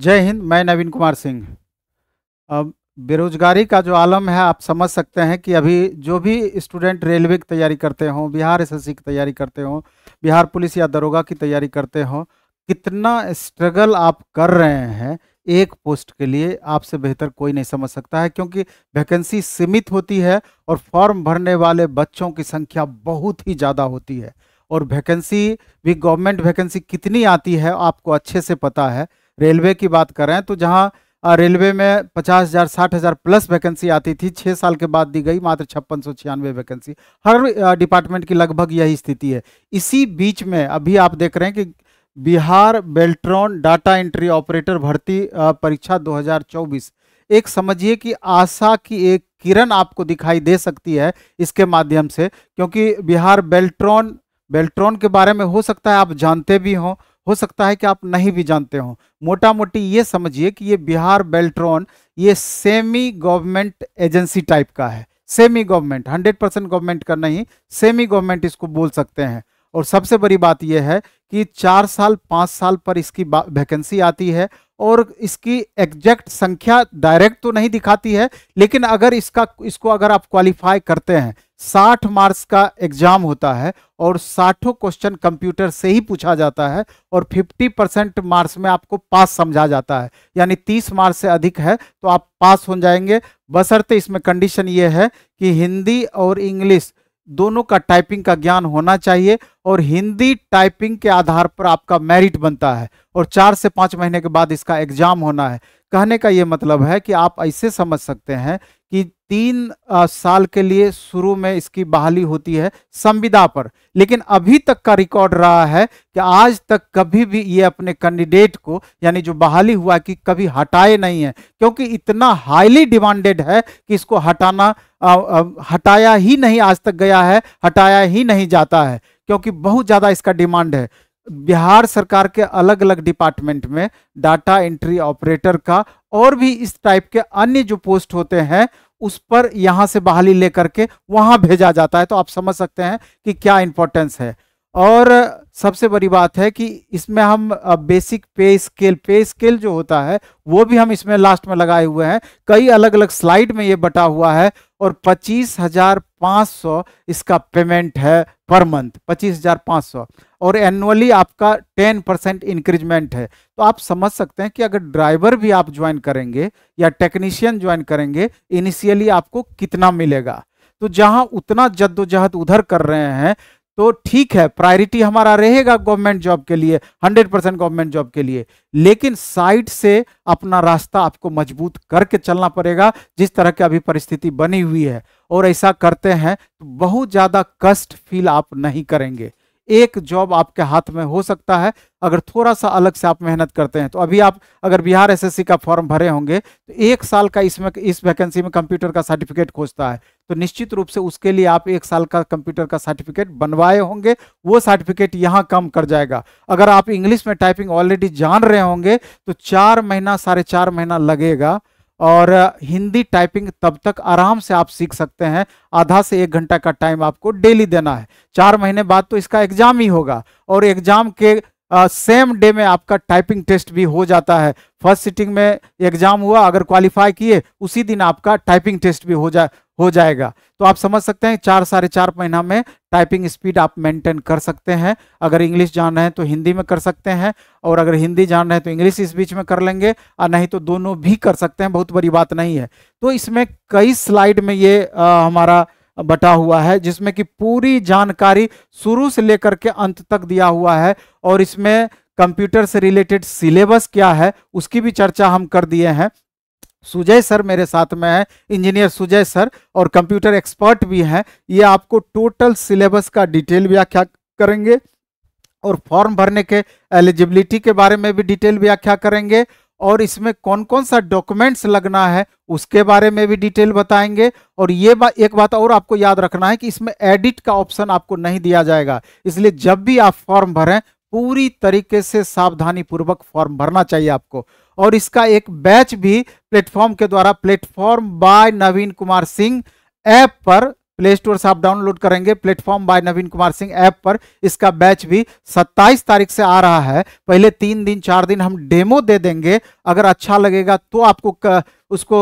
जय हिंद मैं नवीन कुमार सिंह अब बेरोजगारी का जो आलम है आप समझ सकते हैं कि अभी जो भी स्टूडेंट रेलवे की तैयारी करते हों बिहार एसएससी की तैयारी करते हों बिहार पुलिस या दरोगा की तैयारी करते हों कितना स्ट्रगल आप कर रहे हैं एक पोस्ट के लिए आपसे बेहतर कोई नहीं समझ सकता है क्योंकि वैकेंसी सीमित होती है और फॉर्म भरने वाले बच्चों की संख्या बहुत ही ज़्यादा होती है और वैकेंसी भी गवर्नमेंट वैकेंसी कितनी आती है आपको अच्छे से पता है रेलवे की बात करें तो जहां रेलवे में पचास हज़ार साठ हज़ार प्लस वैकेंसी आती थी छः साल के बाद दी गई मात्र छप्पन सौ छियानवे वैकेंसी हर डिपार्टमेंट की लगभग यही स्थिति है इसी बीच में अभी आप देख रहे हैं कि Bihar Beltron data entry operator भर्ती परीक्षा 2024 एक समझिए कि आशा की एक किरण आपको दिखाई दे सकती है इसके माध्यम से क्योंकि बिहार बेल्ट्रॉन बेल्ट्रॉन के बारे में हो सकता है आप जानते भी हों हो सकता है कि आप नहीं भी जानते हो मोटा मोटी ये समझिए कि ये बिहार बेल्ट्रॉन ये सेमी गवर्नमेंट एजेंसी टाइप का है semi government hundred percent government का नहीं सेमी गवर्नमेंट इसको बोल सकते हैं और सबसे बड़ी बात यह है कि चार साल पाँच साल पर इसकी वैकेंसी आती है और इसकी एग्जैक्ट संख्या डायरेक्ट तो नहीं दिखाती है लेकिन अगर इसका इसको अगर आप क्वालिफाई करते हैं साठ मार्क्स का एग्जाम होता है और साठों क्वेश्चन कंप्यूटर से ही पूछा जाता है और फिफ्टी परसेंट मार्क्स में आपको पास समझा जाता है यानी तीस मार्क्स से अधिक है तो आप पास हो जाएंगे बसरते इसमें कंडीशन ये है कि हिंदी और इंग्लिश दोनों का टाइपिंग का ज्ञान होना चाहिए और हिंदी टाइपिंग के आधार पर आपका मेरिट बनता है और चार से पाँच महीने के बाद इसका एग्जाम होना है कहने का ये मतलब है कि आप ऐसे समझ सकते हैं कि तीन साल के लिए शुरू में इसकी बहाली होती है संविदा पर लेकिन अभी तक का रिकॉर्ड रहा है कि आज तक कभी भी ये अपने कैंडिडेट को यानी जो बहाली हुआ कि कभी हटाए नहीं है क्योंकि इतना हाईली डिमांडेड है कि इसको हटाना आ, आ, हटाया ही नहीं आज तक गया है हटाया ही नहीं जाता है क्योंकि बहुत ज़्यादा इसका डिमांड है बिहार सरकार के अलग अलग डिपार्टमेंट में डाटा एंट्री ऑपरेटर का और भी इस टाइप के अन्य जो पोस्ट होते हैं उस पर यहाँ से बहाली लेकर के वहाँ भेजा जाता है तो आप समझ सकते हैं कि क्या इंपॉर्टेंस है और सबसे बड़ी बात है कि इसमें हम बेसिक पे स्केल पे स्केल जो होता है वो भी हम इसमें लास्ट में लगाए हुए हैं कई अलग अलग स्लाइड में ये बटा हुआ है और पच्चीस हजार सौ इसका पेमेंट है पर मंथ पच्चीस हजार सौ और एनुअली आपका टेन परसेंट इंक्रीजमेंट है तो आप समझ सकते हैं कि अगर ड्राइवर भी आप ज्वाइन करेंगे या टेक्नीशियन ज्वाइन करेंगे इनिशियली आपको कितना मिलेगा तो जहां उतना जद्दोजहद उधर कर रहे हैं तो ठीक है प्रायोरिटी हमारा रहेगा गवर्नमेंट जॉब के लिए 100 परसेंट गवर्नमेंट जॉब के लिए लेकिन साइड से अपना रास्ता आपको मजबूत करके चलना पड़ेगा जिस तरह की अभी परिस्थिति बनी हुई है और ऐसा करते हैं तो बहुत ज़्यादा कष्ट फील आप नहीं करेंगे एक जॉब आपके हाथ में हो सकता है अगर थोड़ा सा अलग से आप मेहनत करते हैं तो अभी आप अगर बिहार एसएससी का फॉर्म भरे होंगे तो एक साल का इसमें इस वैकेंसी में कंप्यूटर का सर्टिफिकेट खोजता है तो निश्चित रूप से उसके लिए आप एक साल का कंप्यूटर का सर्टिफिकेट बनवाए होंगे वो सर्टिफिकेट यहाँ कम कर जाएगा अगर आप इंग्लिश में टाइपिंग ऑलरेडी जान रहे होंगे तो चार महीना साढ़े चार महीना लगेगा और हिंदी टाइपिंग तब तक आराम से आप सीख सकते हैं आधा से एक घंटा का टाइम आपको डेली देना है चार महीने बाद तो इसका एग्जाम ही होगा और एग्जाम के सेम डे में आपका टाइपिंग टेस्ट भी हो जाता है फर्स्ट सिटिंग में एग्जाम हुआ अगर क्वालिफाई किए उसी दिन आपका टाइपिंग टेस्ट भी हो जाए हो जाएगा तो आप समझ सकते हैं चार साढ़े चार महीना में टाइपिंग स्पीड आप मेंटेन कर सकते हैं अगर इंग्लिश जान रहे हैं तो हिंदी में कर सकते हैं और अगर हिंदी जान रहे हैं तो इंग्लिश इस बीच में कर लेंगे और नहीं तो दोनों भी कर सकते हैं बहुत बड़ी बात नहीं है तो इसमें कई स्लाइड में ये आ, हमारा बटा हुआ है जिसमें कि पूरी जानकारी शुरू से लेकर के अंत तक दिया हुआ है और इसमें कंप्यूटर से रिलेटेड सिलेबस क्या है उसकी भी चर्चा हम कर दिए हैं सुजय सर मेरे साथ में है इंजीनियर सुजय सर और कंप्यूटर एक्सपर्ट भी हैं ये आपको टोटल सिलेबस का डिटेल व्याख्या करेंगे और फॉर्म भरने के एलिजिबिलिटी के बारे में भी डिटेल व्याख्या करेंगे और इसमें कौन कौन सा डॉक्यूमेंट्स लगना है उसके बारे में भी डिटेल बताएंगे और ये बा, एक बात और आपको याद रखना है कि इसमें एडिट का ऑप्शन आपको नहीं दिया जाएगा इसलिए जब भी आप फॉर्म भरें पूरी तरीके से सावधानी पूर्वक फॉर्म भरना चाहिए आपको और इसका एक बैच भी प्लेटफॉर्म के द्वारा platform by Naveen Kumar Singh app पर प्ले स्टोर से आप डाउनलोड करेंगे platform by Naveen Kumar Singh app पर इसका बैच भी 27 तारीख से आ रहा है पहले तीन दिन चार दिन हम डेमो दे देंगे अगर अच्छा लगेगा तो आपको उसको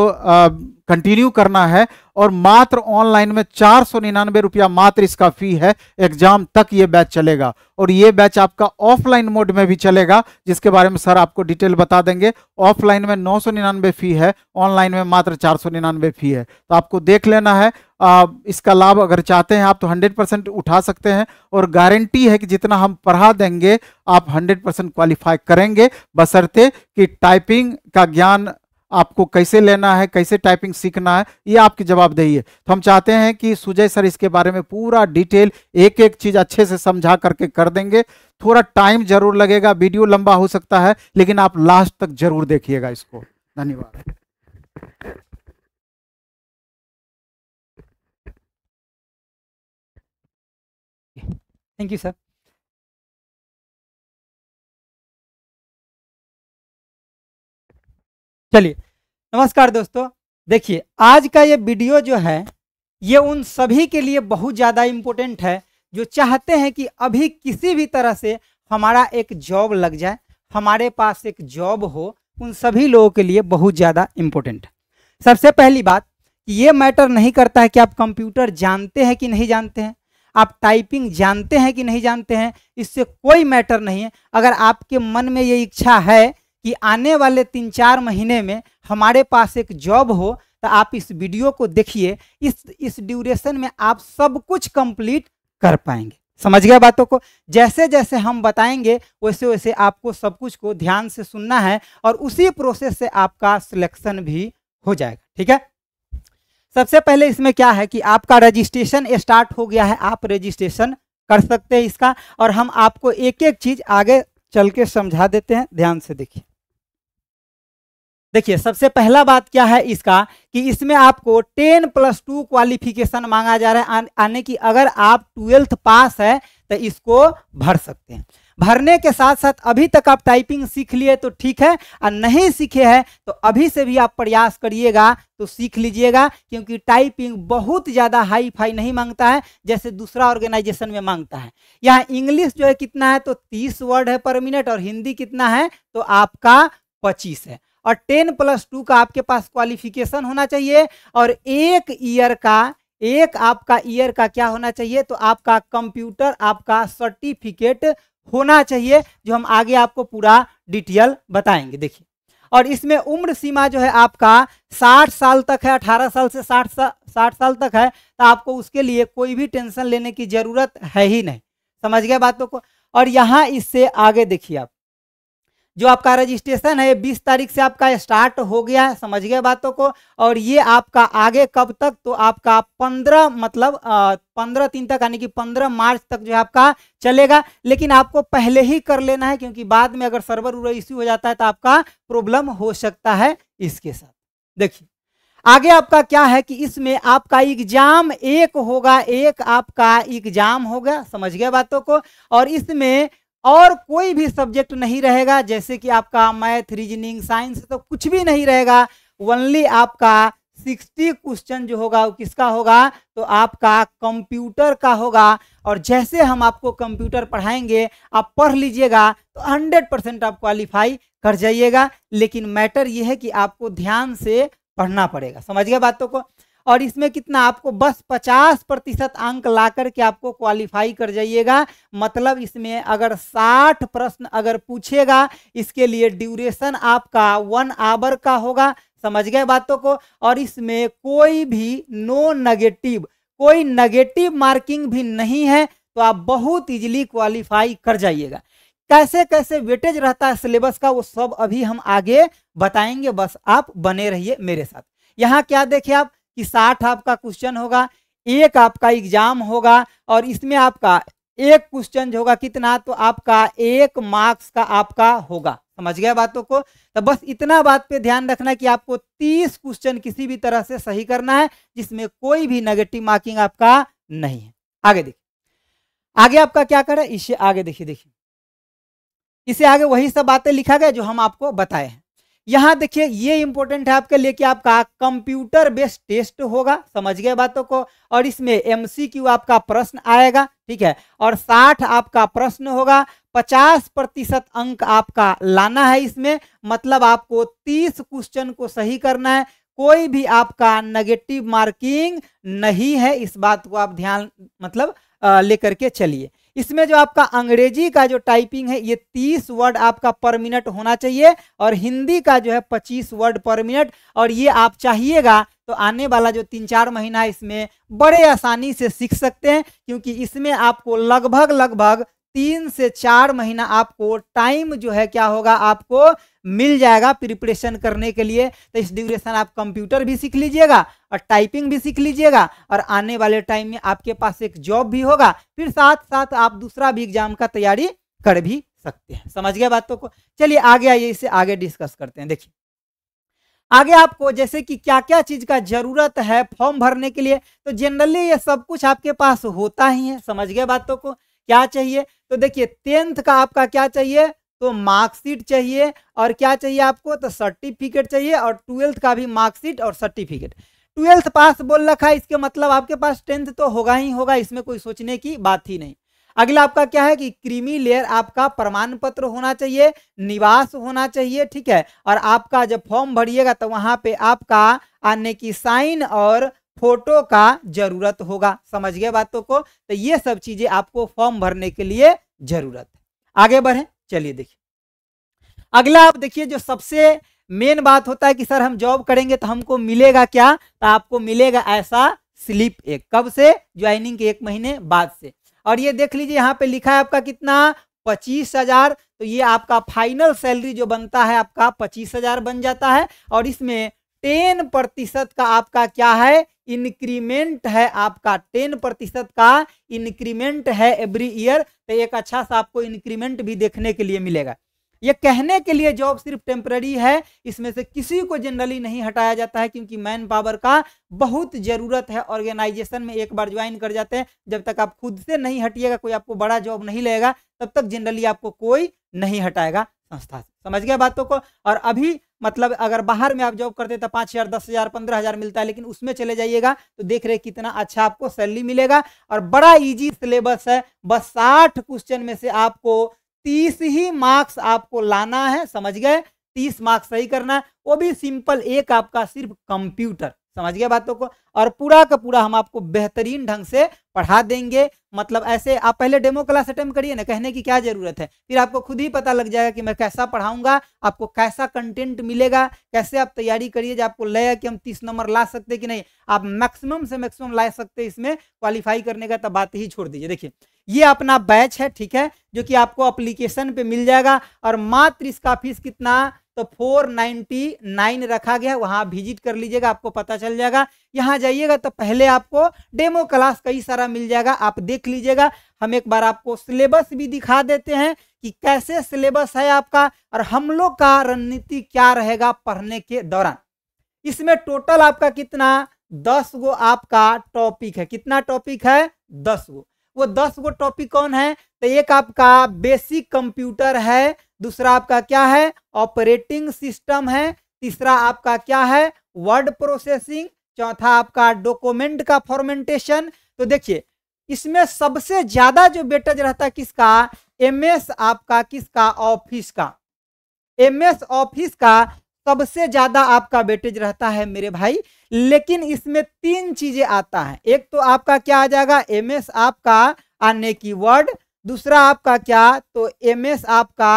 कंटिन्यू करना है और मात्र ऑनलाइन में चार सौ निन्यानवे रुपया मात्र इसका फी है एग्जाम तक ये बैच चलेगा और ये बैच आपका ऑफलाइन मोड में भी चलेगा जिसके बारे में सर आपको डिटेल बता देंगे ऑफलाइन में नौ सौ निन्यानवे फी है ऑनलाइन में मात्र चार सौ निन्यानवे फी है तो आपको देख लेना है आ, इसका लाभ अगर चाहते हैं आप तो हंड्रेड परसेंट उठा सकते हैं और गारंटी है कि जितना हम पढ़ा देंगे आप हंड्रेड परसेंट क्वालिफाई करेंगे बसरते कि टाइपिंग का ज्ञान आपको कैसे लेना है कैसे टाइपिंग सीखना है ये आपकी जवाबदेही है तो हम चाहते हैं कि सुजय सर इसके बारे में पूरा डिटेल एक एक चीज़ अच्छे से समझा करके कर देंगे थोड़ा टाइम जरूर लगेगा वीडियो लंबा हो सकता है लेकिन आप लास्ट तक जरूर देखिएगा इसको धन्यवाद थैंक यू सर चलिए नमस्कार दोस्तों देखिए आज का ये वीडियो जो है ये उन सभी के लिए बहुत ज़्यादा इम्पोर्टेंट है जो चाहते हैं कि अभी किसी भी तरह से हमारा एक जॉब लग जाए हमारे पास एक जॉब हो उन सभी लोगों के लिए बहुत ज़्यादा इम्पोर्टेंट है सबसे पहली बात ये मैटर नहीं करता है कि आप कंप्यूटर जानते हैं कि नहीं जानते हैं आप टाइपिंग जानते हैं कि नहीं जानते हैं इससे कोई मैटर नहीं है अगर आपके मन में ये इच्छा है कि आने वाले तीन चार महीने में हमारे पास एक जॉब हो तो आप इस वीडियो को देखिए इस इस ड्यूरेशन में आप सब कुछ कंप्लीट कर पाएंगे समझ गए बातों को जैसे जैसे हम बताएंगे वैसे वैसे आपको सब कुछ को ध्यान से सुनना है और उसी प्रोसेस से आपका सिलेक्शन भी हो जाएगा ठीक है सबसे पहले इसमें क्या है कि आपका रजिस्ट्रेशन स्टार्ट हो गया है आप रजिस्ट्रेशन कर सकते हैं इसका और हम आपको एक एक चीज़ आगे चल के समझा देते हैं ध्यान से देखिए देखिए सबसे पहला बात क्या है इसका कि इसमें आपको टेन प्लस टू क्वालिफिकेशन मांगा जा रहा है आने की अगर आप ट्वेल्थ पास है तो इसको भर सकते हैं भरने के साथ साथ अभी तक आप टाइपिंग सीख लिए तो ठीक है और नहीं सीखे हैं तो अभी से भी आप प्रयास करिएगा तो सीख लीजिएगा क्योंकि टाइपिंग बहुत ज़्यादा हाई फाई नहीं मांगता है जैसे दूसरा ऑर्गेनाइजेशन में मांगता है यहाँ इंग्लिश जो है कितना है तो तीस वर्ड है पर मिनट और हिंदी कितना है तो आपका पच्चीस है और टेन प्लस टू का आपके पास क्वालिफिकेशन होना चाहिए और एक ईयर का एक आपका ईयर का क्या होना चाहिए तो आपका कंप्यूटर आपका सर्टिफिकेट होना चाहिए जो हम आगे आपको पूरा डिटेल बताएंगे देखिए और इसमें उम्र सीमा जो है आपका 60 साल तक है 18 साल से 60 सा, 60 साल तक है तो आपको उसके लिए कोई भी टेंशन लेने की जरूरत है ही नहीं समझ गया बातों को और यहाँ इससे आगे देखिए आप जो आपका रजिस्ट्रेशन है बीस तारीख से आपका स्टार्ट हो गया है समझ गए बातों को और ये आपका आगे कब तक तो आपका पंद्रह मतलब पंद्रह तीन तक यानी कि पंद्रह मार्च तक जो है आपका चलेगा लेकिन आपको पहले ही कर लेना है क्योंकि बाद में अगर सर्वर उर्वर इश्यू हो जाता है तो आपका प्रॉब्लम हो सकता है इसके साथ देखिए आगे आपका क्या है कि इसमें आपका एग्जाम एक होगा एक आपका एग्जाम होगा समझ गया बातों को और इसमें और कोई भी सब्जेक्ट नहीं रहेगा जैसे कि आपका मैथ रीजनिंग साइंस तो कुछ भी नहीं रहेगा ओनली आपका सिक्सटी क्वेश्चन जो होगा वो किसका होगा तो आपका कंप्यूटर का होगा और जैसे हम आपको कंप्यूटर पढ़ाएंगे आप पढ़ लीजिएगा तो हंड्रेड परसेंट आप क्वालिफाई कर जाइएगा लेकिन मैटर ये है कि आपको ध्यान से पढ़ना पड़ेगा समझ गया बातों को और इसमें कितना आपको बस पचास प्रतिशत अंक ला करके आपको क्वालिफाई कर जाइएगा मतलब इसमें अगर साठ प्रश्न अगर पूछेगा इसके लिए ड्यूरेशन आपका वन आवर का होगा समझ गए बातों को और इसमें कोई भी नो नेगेटिव कोई नेगेटिव मार्किंग भी नहीं है तो आप बहुत इजीली क्वालिफाई कर जाइएगा कैसे कैसे वेटेज रहता है सिलेबस का वो सब अभी हम आगे बताएंगे बस आप बने रहिए मेरे साथ यहाँ क्या देखिए आप कि साठ आपका क्वेश्चन होगा एक आपका एग्जाम होगा और इसमें आपका एक क्वेश्चन जो होगा कितना तो आपका एक मार्क्स का आपका होगा समझ गया बातों को तो बस इतना बात पे ध्यान रखना कि आपको तीस क्वेश्चन किसी भी तरह से सही करना है जिसमें कोई भी नेगेटिव मार्किंग आपका नहीं है आगे देखिए आगे आपका क्या करे इसे आगे देखिए देखिए इसे आगे वही सब बातें लिखा गया जो हम आपको बताए हैं यहां देखिए ये इंपॉर्टेंट है आपके लिए कि आपका कंप्यूटर बेस्ड टेस्ट होगा समझ गए बातों को और इसमें एमसीक्यू आपका प्रश्न आएगा ठीक है और 60 आपका प्रश्न होगा 50 प्रतिशत अंक आपका लाना है इसमें मतलब आपको 30 क्वेश्चन को सही करना है कोई भी आपका नेगेटिव मार्किंग नहीं है इस बात को आप ध्यान मतलब लेकर के चलिए इसमें जो आपका अंग्रेजी का जो टाइपिंग है ये तीस वर्ड आपका पर मिनट होना चाहिए और हिंदी का जो है पच्चीस वर्ड पर मिनट और ये आप चाहिएगा तो आने वाला जो तीन चार महीना इसमें बड़े आसानी से सीख सकते हैं क्योंकि इसमें आपको लगभग लगभग तीन से चार महीना आपको टाइम जो है क्या होगा आपको मिल जाएगा प्रिपरेशन करने के लिए तो इस ड्यूरेशन आप कंप्यूटर भी सीख लीजिएगा और टाइपिंग भी सीख लीजिएगा और आने वाले टाइम में आपके पास एक जॉब भी होगा फिर साथ साथ आप दूसरा भी एग्जाम का तैयारी कर भी सकते हैं समझ गया बातों को चलिए आगे आइए इसे आगे डिस्कस करते हैं देखिए आगे आपको जैसे कि क्या क्या चीज़ का ज़रूरत है फॉर्म भरने के लिए तो जनरली ये सब कुछ आपके पास होता ही है समझ गए बातों को क्या चाहिए तो देखिए टेंथ का आपका क्या चाहिए तो मार्कशीट चाहिए और क्या चाहिए आपको तो सर्टिफिकेट चाहिए और ट्वेल्थ का भी मार्कशीट और सर्टिफिकेट ट्वेल्थ पास बोल रखा है इसके मतलब आपके पास टेंथ तो होगा ही होगा इसमें कोई सोचने की बात ही नहीं अगला आपका क्या है कि क्रीमी लेयर आपका प्रमाण पत्र होना चाहिए निवास होना चाहिए ठीक है और आपका जब फॉर्म भरिएगा तो वहां पे आपका आने की साइन और फोटो का जरूरत होगा समझ गए बातों को तो ये सब चीजें आपको फॉर्म भरने के लिए जरूरत है आगे बढ़े चलिए देखिए अगला आप देखिए जो सबसे मेन बात होता है कि सर हम जॉब करेंगे तो हमको मिलेगा क्या तो आपको मिलेगा ऐसा स्लिप एक कब से ज्वाइनिंग के एक महीने बाद से और ये देख लीजिए यहाँ पे लिखा है आपका कितना पच्चीस हजार तो ये आपका फाइनल सैलरी जो बनता है आपका पच्चीस हजार बन जाता है और इसमें टेन प्रतिशत का आपका क्या है इंक्रीमेंट है आपका टेन प्रतिशत का इंक्रीमेंट है एवरी ईयर तो एक अच्छा सा आपको इंक्रीमेंट भी देखने के लिए मिलेगा ये कहने के लिए जॉब सिर्फ टेम्पररी है इसमें से किसी को जनरली नहीं हटाया जाता है क्योंकि मैन पावर का बहुत ज़रूरत है ऑर्गेनाइजेशन में एक बार ज्वाइन कर जाते हैं जब तक आप खुद से नहीं हटिएगा कोई आपको बड़ा जॉब नहीं लेगा तब तक जनरली आपको कोई नहीं हटाएगा संस्था से समझ गया बातों को और अभी मतलब अगर बाहर में आप जॉब करते तो पाँच हज़ार दस हज़ार पंद्रह हज़ार मिलता है लेकिन उसमें चले जाइएगा तो देख रहे कितना अच्छा आपको सैलरी मिलेगा और बड़ा ईजी सिलेबस है बस साठ क्वेश्चन में से आपको तीस ही मार्क्स आपको लाना है समझ गए तीस मार्क्स सही करना है वो भी सिंपल एक आपका सिर्फ कंप्यूटर समझ गया बातों को और पूरा का पूरा हम आपको बेहतरीन ढंग से पढ़ा देंगे मतलब ऐसे आप पहले डेमो क्लास अटेम्प करिए ना कहने की क्या जरूरत है फिर आपको खुद ही पता लग जाएगा कि मैं कैसा पढ़ाऊंगा आपको कैसा कंटेंट मिलेगा कैसे आप तैयारी करिए जब आपको लगेगा कि हम तीस नंबर ला सकते कि नहीं आप मैक्सिमम से मैक्सिमम ला सकते इसमें क्वालिफाई करने का तब तो बात ही छोड़ दीजिए देखिए ये अपना बैच है ठीक है जो कि आपको अप्लीकेशन पे मिल जाएगा और मात्र इसका फीस कितना तो 499 रखा गया वहां विजिट कर लीजिएगा आपको पता चल जाएगा यहाँ जाइएगा तो पहले आपको डेमो क्लास कई सारा मिल जाएगा आप देख लीजिएगा हम एक बार आपको सिलेबस भी दिखा देते हैं कि कैसे सिलेबस है आपका और हम लोग का रणनीति क्या रहेगा पढ़ने के दौरान इसमें टोटल आपका कितना दस गो आपका टॉपिक है कितना टॉपिक है दस गो वो दस गो टॉपिक कौन है तो एक आपका बेसिक कंप्यूटर है दूसरा आपका क्या है ऑपरेटिंग सिस्टम है तीसरा आपका क्या है वर्ड प्रोसेसिंग चौथा आपका डॉक्यूमेंट का फॉर्मेंटेशन तो देखिए इसमें सबसे ज्यादा जो बेटज रहता है किसका एमएस आपका किसका ऑफिस का एमएस ऑफिस का सबसे ज्यादा आपका बेटेज रहता है मेरे भाई लेकिन इसमें तीन चीजें आता है एक तो आपका क्या आ जाएगा एमएस आपका आने की वर्ड दूसरा आपका क्या तो एमएस आपका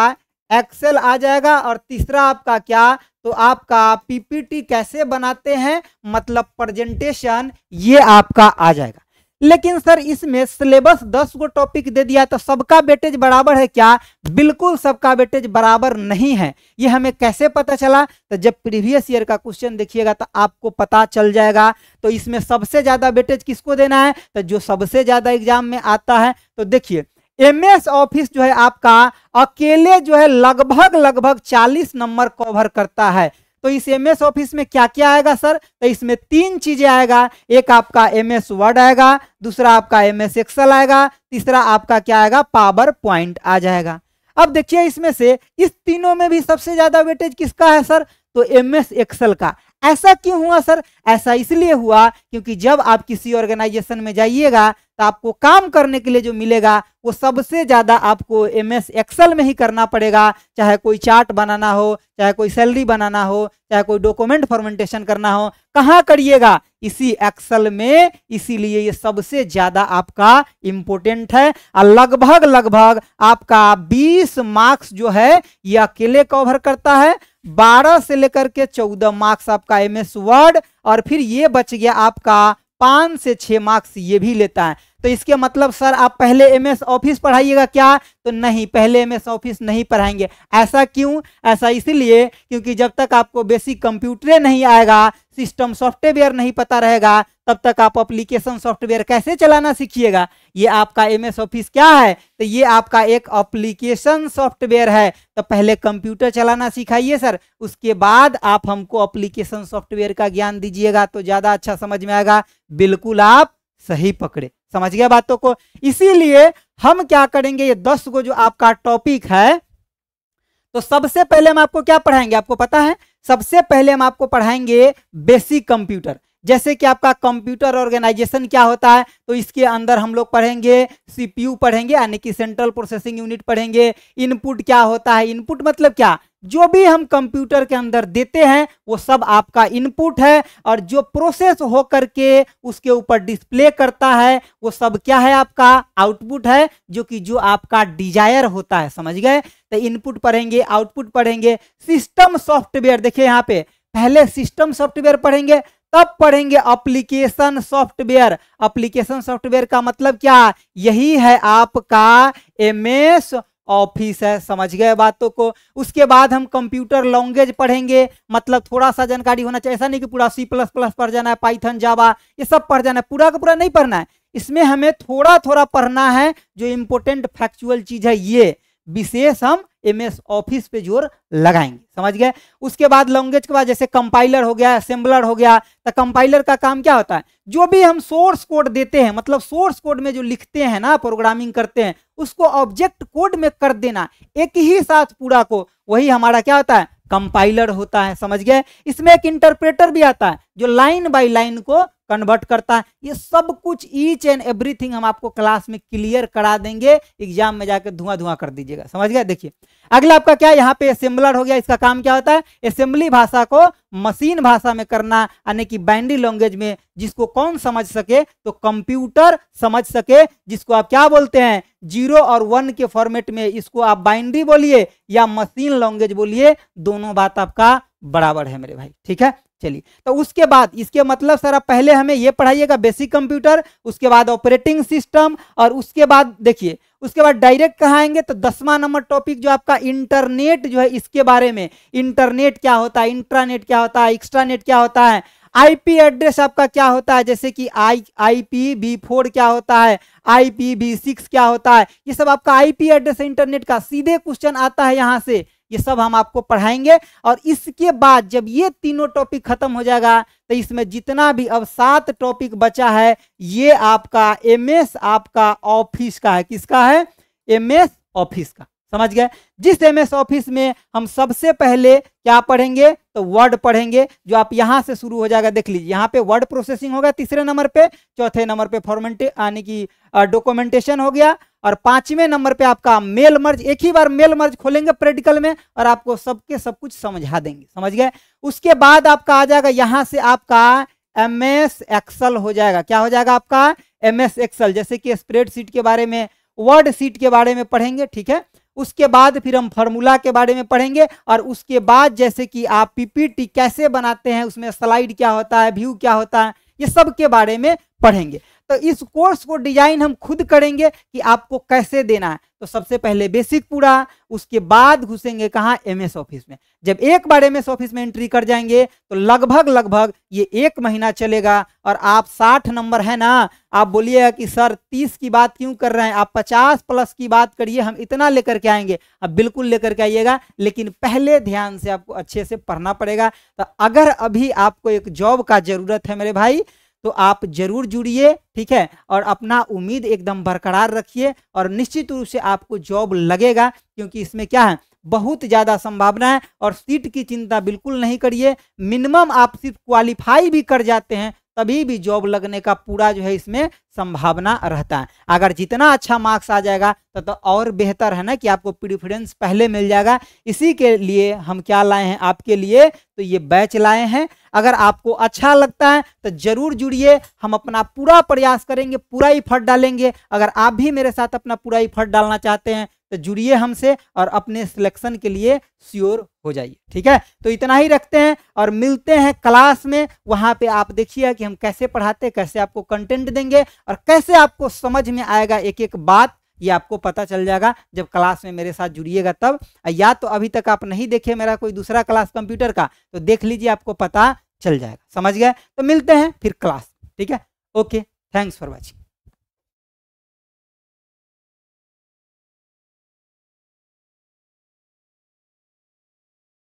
एक्सेल आ जाएगा और तीसरा आपका क्या तो आपका पीपीटी कैसे बनाते हैं मतलब प्रेजेंटेशन ये आपका आ जाएगा लेकिन सर इसमें सिलेबस दस गो टॉपिक दे दिया तो सबका बेटेज बराबर है क्या बिल्कुल सबका बेटेज बराबर नहीं है ये हमें कैसे पता चला तो जब प्रीवियस ईयर का क्वेश्चन देखिएगा तो आपको पता चल जाएगा तो इसमें सबसे ज़्यादा बेटेज किसको देना है तो जो सबसे ज़्यादा एग्जाम में आता है तो देखिए एम एस ऑफिस जो है आपका अकेले जो है लगभग लगभग 40 नंबर कवर करता है तो इस एम एस ऑफिस में क्या क्या आएगा सर तो इसमें तीन चीजें आएगा एक आपका एम एस वर्ड आएगा दूसरा आपका एम एस एक्सल आएगा तीसरा आपका क्या आएगा पावर पॉइंट आ जाएगा अब देखिए इसमें से इस तीनों में भी सबसे ज्यादा वेटेज किसका है सर तो एम एस एक्सल का ऐसा क्यों हुआ सर ऐसा इसलिए हुआ क्योंकि जब आप किसी ऑर्गेनाइजेशन में जाइएगा तो आपको काम करने के लिए जो मिलेगा वो सबसे ज़्यादा आपको एम एस एक्सल में ही करना पड़ेगा चाहे कोई चार्ट बनाना हो चाहे कोई सैलरी बनाना हो चाहे कोई डॉक्यूमेंट फॉर्मेंटेशन करना हो कहाँ करिएगा इसी एक्सल में इसीलिए ये सबसे ज़्यादा आपका इम्पोर्टेंट है और लगभग लगभग आपका 20 मार्क्स जो है ये अकेले कवर करता है 12 से लेकर के 14 मार्क्स आपका एम एस वर्ड और फिर ये बच गया आपका पाँच से छः मार्क्स ये भी लेता है तो इसके मतलब सर आप पहले एमएस ऑफिस पढ़ाइएगा क्या तो नहीं पहले एमएस ऑफिस नहीं पढ़ाएंगे ऐसा क्यों ऐसा इसीलिए क्योंकि जब तक आपको बेसिक कंप्यूटर नहीं आएगा सिस्टम सॉफ्टवेयर नहीं पता रहेगा तब तक आप अप्लीकेशन सॉफ्टवेयर कैसे चलाना सीखिएगा ये आपका एम एस ऑफिस क्या है तो ये आपका एक अप्लीकेशन सॉफ्टवेयर है तो पहले कंप्यूटर चलाना सिखाइए सर उसके बाद आप हमको अप्लीकेशन सॉफ्टवेयर का ज्ञान दीजिएगा तो ज़्यादा अच्छा समझ में आएगा बिल्कुल आप सही पकड़े समझ गया बातों को इसीलिए हम क्या करेंगे ये दस को जो आपका टॉपिक है तो सबसे पहले हम आपको क्या पढ़ाएंगे आपको पता है सबसे पहले हम आपको पढ़ाएंगे बेसिक कंप्यूटर जैसे कि आपका कंप्यूटर ऑर्गेनाइजेशन क्या होता है तो इसके अंदर हम लोग पढ़ेंगे सीपीयू पढ़ेंगे यानी कि सेंट्रल प्रोसेसिंग यूनिट पढ़ेंगे इनपुट क्या होता है इनपुट मतलब क्या जो भी हम कंप्यूटर के अंदर देते हैं वो सब आपका इनपुट है और जो प्रोसेस हो करके उसके ऊपर डिस्प्ले करता है वो सब क्या है आपका आउटपुट है जो कि जो आपका डिजायर होता है समझ गए तो इनपुट पढ़ेंगे आउटपुट पढ़ेंगे सिस्टम सॉफ्टवेयर देखिए यहाँ पे पहले सिस्टम सॉफ्टवेयर पढ़ेंगे तब पढ़ेंगे अप्लीकेशन सॉफ्टवेयर अप्लीकेशन सॉफ्टवेयर का मतलब क्या यही है आपका एम एस ऑफिस है समझ गए बातों को उसके बाद हम कंप्यूटर लैंग्वेज पढ़ेंगे मतलब थोड़ा सा जानकारी होना चाहिए ऐसा नहीं कि पूरा सी प्लस प्लस पढ़ जाना है पाइथन जावा ये सब पढ़ जाना है पूरा का पूरा नहीं पढ़ना है इसमें हमें थोड़ा थोड़ा पढ़ना है जो इम्पोर्टेंट फैक्चुअल चीज है ये विशेष हम एम एस ऑफिस पे जोर लगाएंगे समझ गए उसके बाद लैंग्वेज के बाद जैसे कंपाइलर हो गया असेंबलर हो गया तो कंपाइलर का काम क्या होता है जो भी हम सोर्स कोड देते हैं मतलब सोर्स कोड में जो लिखते हैं ना प्रोग्रामिंग करते हैं उसको ऑब्जेक्ट कोड में कर देना एक ही साथ पूरा को वही हमारा क्या होता है कंपाइलर होता है समझ गए इसमें एक इंटरप्रेटर भी आता है जो लाइन बाई लाइन को कन्वर्ट करता है ये सब कुछ ईच एंड एवरीथिंग हम आपको क्लास में क्लियर करा देंगे एग्जाम में जाकर धुआं धुआं कर दीजिएगा समझ गया देखिए अगला आपका क्या यहाँ पे असेंबलर हो गया इसका काम क्या होता है असेंबली भाषा को मशीन भाषा में करना यानी कि बैंडी लैंग्वेज में जिसको कौन समझ सके तो कंप्यूटर समझ सके जिसको आप क्या बोलते हैं जीरो और वन के फॉर्मेट में इसको आप बाइंड्री बोलिए या मशीन लैंग्वेज बोलिए दोनों बात आपका बराबर है मेरे भाई ठीक है चलिए तो उसके बाद इसके मतलब सर आप पहले हमें ये पढ़ाइएगा बेसिक कंप्यूटर उसके बाद ऑपरेटिंग सिस्टम और उसके बाद देखिए उसके बाद डायरेक्ट कहाँ आएंगे तो दसवां नंबर टॉपिक जो आपका इंटरनेट जो है इसके बारे में इंटरनेट क्या होता है इंट्रानेट क्या होता है एक्स्ट्रानेट क्या होता है आईपी एड्रेस आपका क्या होता है जैसे कि I I P V four क्या होता है आई पी वी सिक्स क्या होता है ये सब आपका आईपी एड्रेस है इंटरनेट का सीधे क्वेश्चन आता है यहाँ से ये सब हम आपको पढ़ाएंगे और इसके बाद जब ये तीनों टॉपिक खत्म हो जाएगा तो इसमें जितना भी अब सात टॉपिक बचा है ये आपका एमएस आपका ऑफिस का है किसका है एमएस ऑफिस का समझ गए जिस एम एस ऑफिस में हम सबसे पहले क्या पढ़ेंगे तो वर्ड पढ़ेंगे जो आप यहां से शुरू हो जाएगा देख लीजिए यहाँ पे वर्ड प्रोसेसिंग होगा तीसरे नंबर पे चौथे नंबर पे फॉर्मेटे यानी कि डॉक्यूमेंटेशन हो गया और पांचवें नंबर पे आपका मेल मर्ज एक ही बार मेल मर्ज खोलेंगे प्रैक्टिकल में और आपको सबके सब कुछ समझा देंगे समझ गए उसके बाद आपका आ जाएगा यहाँ से आपका एम एस एक्सल हो जाएगा क्या हो जाएगा आपका एम एस एक्सल जैसे कि स्प्रेड सीट के बारे में वर्ड सीट के बारे में पढ़ेंगे ठीक है उसके बाद फिर हम फार्मूला के बारे में पढ़ेंगे और उसके बाद जैसे कि आप पीपीटी कैसे बनाते हैं उसमें स्लाइड क्या होता है व्यू क्या होता है ये सब के बारे में पढ़ेंगे तो इस कोर्स को डिजाइन हम खुद करेंगे कि आपको कैसे देना है तो सबसे पहले बेसिक पूरा उसके बाद घुसेंगे कहाँ एमएस ऑफिस में जब एक बार एमएस ऑफिस में एंट्री कर जाएंगे तो लगभग लगभग ये एक महीना चलेगा और आप साठ नंबर है ना आप बोलिएगा कि सर तीस की बात क्यों कर रहे हैं आप पचास प्लस की बात करिए हम इतना लेकर के आएंगे अब बिल्कुल लेकर के आइएगा लेकिन पहले ध्यान से आपको अच्छे से पढ़ना पड़ेगा तो अगर अभी आपको एक जॉब का जरूरत है मेरे भाई तो आप जरूर जुड़िए ठीक है और अपना उम्मीद एकदम बरकरार रखिए और निश्चित रूप से आपको जॉब लगेगा क्योंकि इसमें क्या है बहुत ज़्यादा संभावना है और सीट की चिंता बिल्कुल नहीं करिए मिनिमम आप सिर्फ क्वालिफाई भी कर जाते हैं तभी भी जॉब लगने का पूरा जो है इसमें संभावना रहता है अगर जितना अच्छा मार्क्स आ जाएगा तो, तो और बेहतर है ना कि आपको प्रिफरेंस पहले मिल जाएगा इसी के लिए हम क्या लाए हैं आपके लिए तो ये बैच लाए हैं अगर आपको अच्छा लगता है तो जरूर जुड़िए हम अपना पूरा प्रयास करेंगे पूरा इफर्ट डालेंगे अगर आप भी मेरे साथ अपना पूरा इफर्ट डालना चाहते हैं तो जुड़िए हमसे और अपने सिलेक्शन के लिए श्योर हो जाइए ठीक है तो इतना ही रखते हैं और मिलते हैं क्लास में वहाँ पे आप देखिए कि हम कैसे पढ़ाते कैसे आपको कंटेंट देंगे और कैसे आपको समझ में आएगा एक एक बात ये आपको पता चल जाएगा जब क्लास में मेरे साथ जुड़िएगा तब या तो अभी तक आप नहीं देखे मेरा कोई दूसरा क्लास कंप्यूटर का तो देख लीजिए आपको पता चल जाएगा समझ गए तो मिलते हैं फिर क्लास ठीक है ओके थैंक्स फॉर वॉचिंग